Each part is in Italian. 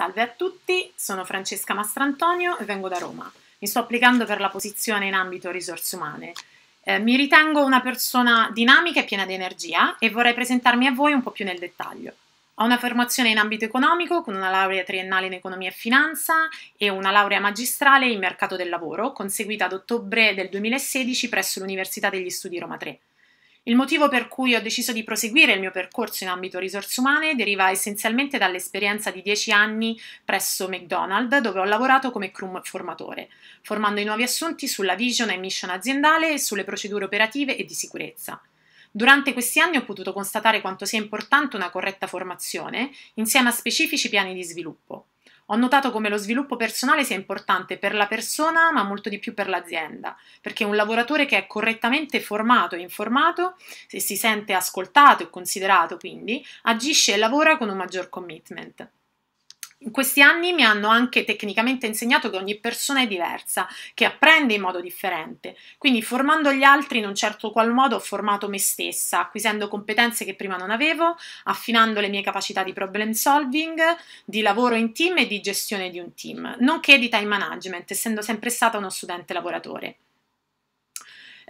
Salve a tutti, sono Francesca Mastrantonio e vengo da Roma. Mi sto applicando per la posizione in ambito risorse umane. Eh, mi ritengo una persona dinamica e piena di energia e vorrei presentarmi a voi un po' più nel dettaglio. Ho una formazione in ambito economico con una laurea triennale in economia e finanza e una laurea magistrale in mercato del lavoro conseguita ad ottobre del 2016 presso l'Università degli Studi Roma 3. Il motivo per cui ho deciso di proseguire il mio percorso in ambito risorse umane deriva essenzialmente dall'esperienza di 10 anni presso McDonald's, dove ho lavorato come crew formatore, formando i nuovi assunti sulla vision e mission aziendale e sulle procedure operative e di sicurezza. Durante questi anni ho potuto constatare quanto sia importante una corretta formazione insieme a specifici piani di sviluppo. Ho notato come lo sviluppo personale sia importante per la persona, ma molto di più per l'azienda, perché un lavoratore che è correttamente formato e informato, se si sente ascoltato e considerato quindi, agisce e lavora con un maggior commitment. In questi anni mi hanno anche tecnicamente insegnato che ogni persona è diversa, che apprende in modo differente, quindi formando gli altri in un certo qual modo ho formato me stessa, acquisendo competenze che prima non avevo, affinando le mie capacità di problem solving, di lavoro in team e di gestione di un team, nonché di time management, essendo sempre stata uno studente lavoratore.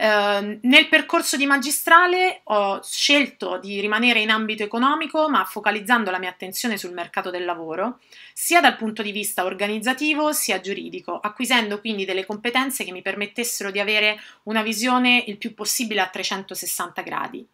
Ehm, nel percorso di magistrale ho scelto di rimanere in ambito economico, ma focalizzando la mia attenzione sul mercato del lavoro, sia dal punto di vista organizzativo sia giuridico, acquisendo quindi delle competenze che mi permettessero di avere una visione il più possibile a 360 gradi.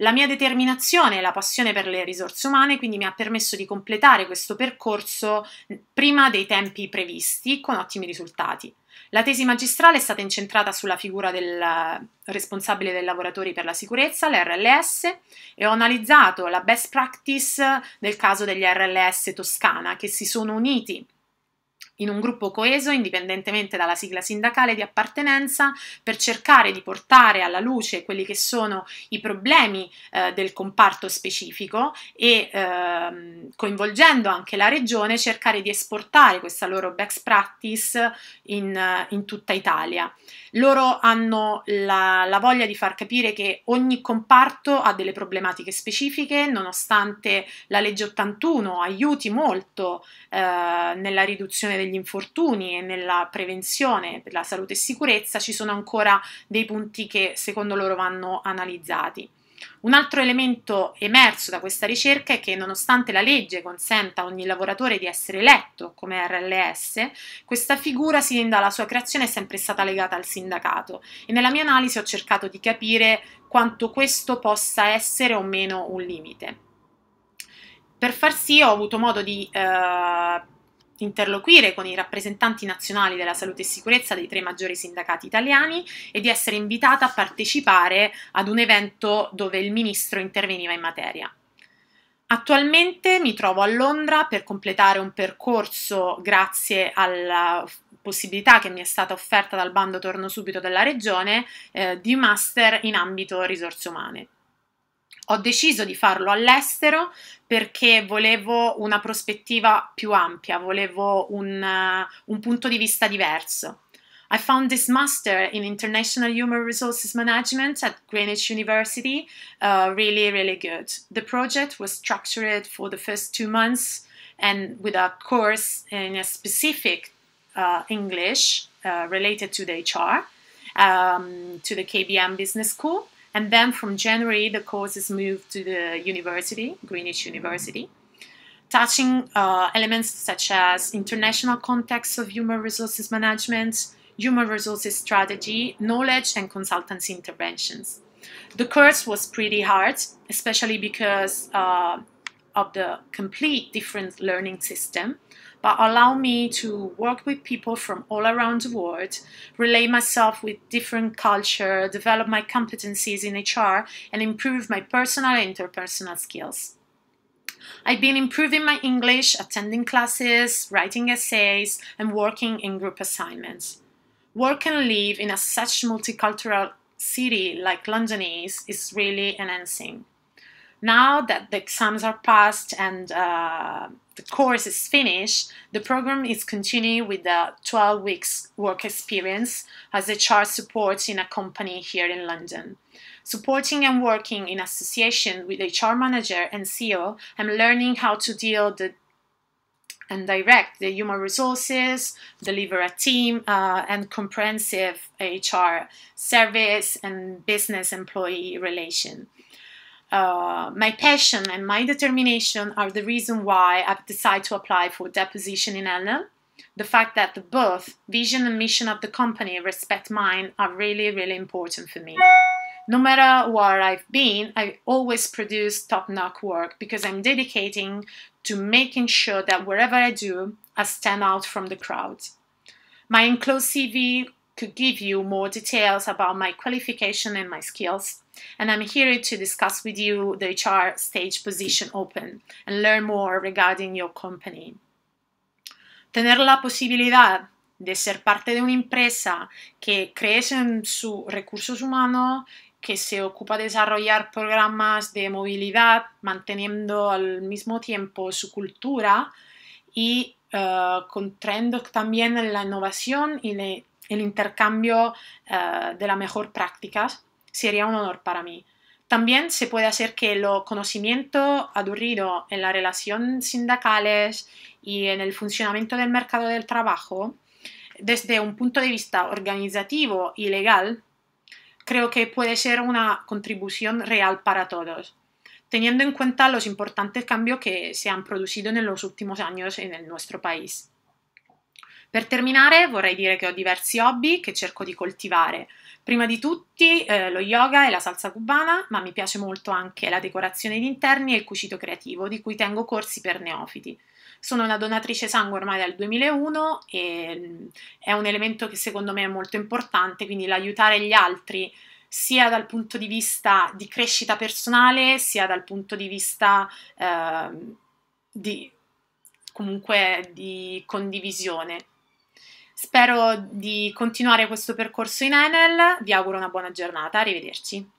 La mia determinazione e la passione per le risorse umane quindi mi ha permesso di completare questo percorso prima dei tempi previsti con ottimi risultati. La tesi magistrale è stata incentrata sulla figura del eh, responsabile dei lavoratori per la sicurezza, l'RLS, e ho analizzato la best practice del caso degli RLS Toscana che si sono uniti in un gruppo coeso, indipendentemente dalla sigla sindacale di appartenenza, per cercare di portare alla luce quelli che sono i problemi eh, del comparto specifico e ehm, coinvolgendo anche la regione cercare di esportare questa loro best practice in, in tutta Italia. Loro hanno la, la voglia di far capire che ogni comparto ha delle problematiche specifiche, nonostante la legge 81 aiuti molto eh, nella riduzione dei degli infortuni e nella prevenzione della salute e sicurezza ci sono ancora dei punti che secondo loro vanno analizzati. Un altro elemento emerso da questa ricerca è che nonostante la legge consenta a ogni lavoratore di essere eletto come RLS, questa figura sin dalla sua creazione è sempre stata legata al sindacato e nella mia analisi ho cercato di capire quanto questo possa essere o meno un limite. Per far sì ho avuto modo di eh, interloquire con i rappresentanti nazionali della salute e sicurezza dei tre maggiori sindacati italiani e di essere invitata a partecipare ad un evento dove il ministro interveniva in materia. Attualmente mi trovo a Londra per completare un percorso grazie alla possibilità che mi è stata offerta dal bando Torno Subito della Regione eh, di master in ambito risorse umane. Ho deciso di farlo all'estero perché volevo una prospettiva più ampia, volevo un, uh, un punto di vista diverso. I found this master in International Human Resources Management at Greenwich University uh, really, really good. The project was structured for the first two months and with a course in a specific uh, English uh, related to the HR, um, to the KBM Business School. And then from January, the courses moved to the university, Greenwich University, touching uh, elements such as international context of human resources management, human resources strategy, knowledge, and consultancy interventions. The course was pretty hard, especially because uh, of the complete different learning system, but allow me to work with people from all around the world, relate myself with different culture, develop my competencies in HR, and improve my personal and interpersonal skills. I've been improving my English, attending classes, writing essays, and working in group assignments. Work and live in a such multicultural city like London is is really enhancing. Now that the exams are passed and uh, the course is finished, the program is continuing with the 12 weeks work experience as HR support in a company here in London. Supporting and working in association with HR manager and CEO, I'm learning how to deal the and direct the human resources, deliver a team uh, and comprehensive HR service and business employee relation. Uh, my passion and my determination are the reason why I've decided to apply for that position in Enel. The fact that both vision and mission of the company respect mine are really, really important for me. No matter where I've been, I always produce top-notch work because I'm dedicating to making sure that wherever I do, I stand out from the crowd. My enclosed CV could give you more details about my qualification and my skills. And I'm here to discuss with you the HR stage position open and learn more regarding your company. Tener la posibilidad de ser parte de una empresa que crece en sus recursos humanos, que se ocupa de desarrollar programas de movilidad, manteniendo al mismo tiempo su cultura y uh, eh, contrayendo también la innovación y la el intercambio eh, de las mejor prácticas sería un honor para mí. También se puede hacer que el conocimiento adquirido en la relación sindicales y en el funcionamiento del mercado del trabajo, desde un punto de vista organizativo y legal, creo que puede ser una contribución real para todos, teniendo en cuenta los importantes cambios que se han producido en los últimos años en nuestro país. Per terminare vorrei dire che ho diversi hobby che cerco di coltivare. Prima di tutti eh, lo yoga e la salsa cubana, ma mi piace molto anche la decorazione di interni e il cucito creativo, di cui tengo corsi per neofiti. Sono una donatrice sangue ormai dal 2001 e mm, è un elemento che secondo me è molto importante, quindi l'aiutare gli altri sia dal punto di vista di crescita personale, sia dal punto di vista eh, di, comunque di condivisione. Spero di continuare questo percorso in Enel, vi auguro una buona giornata, arrivederci.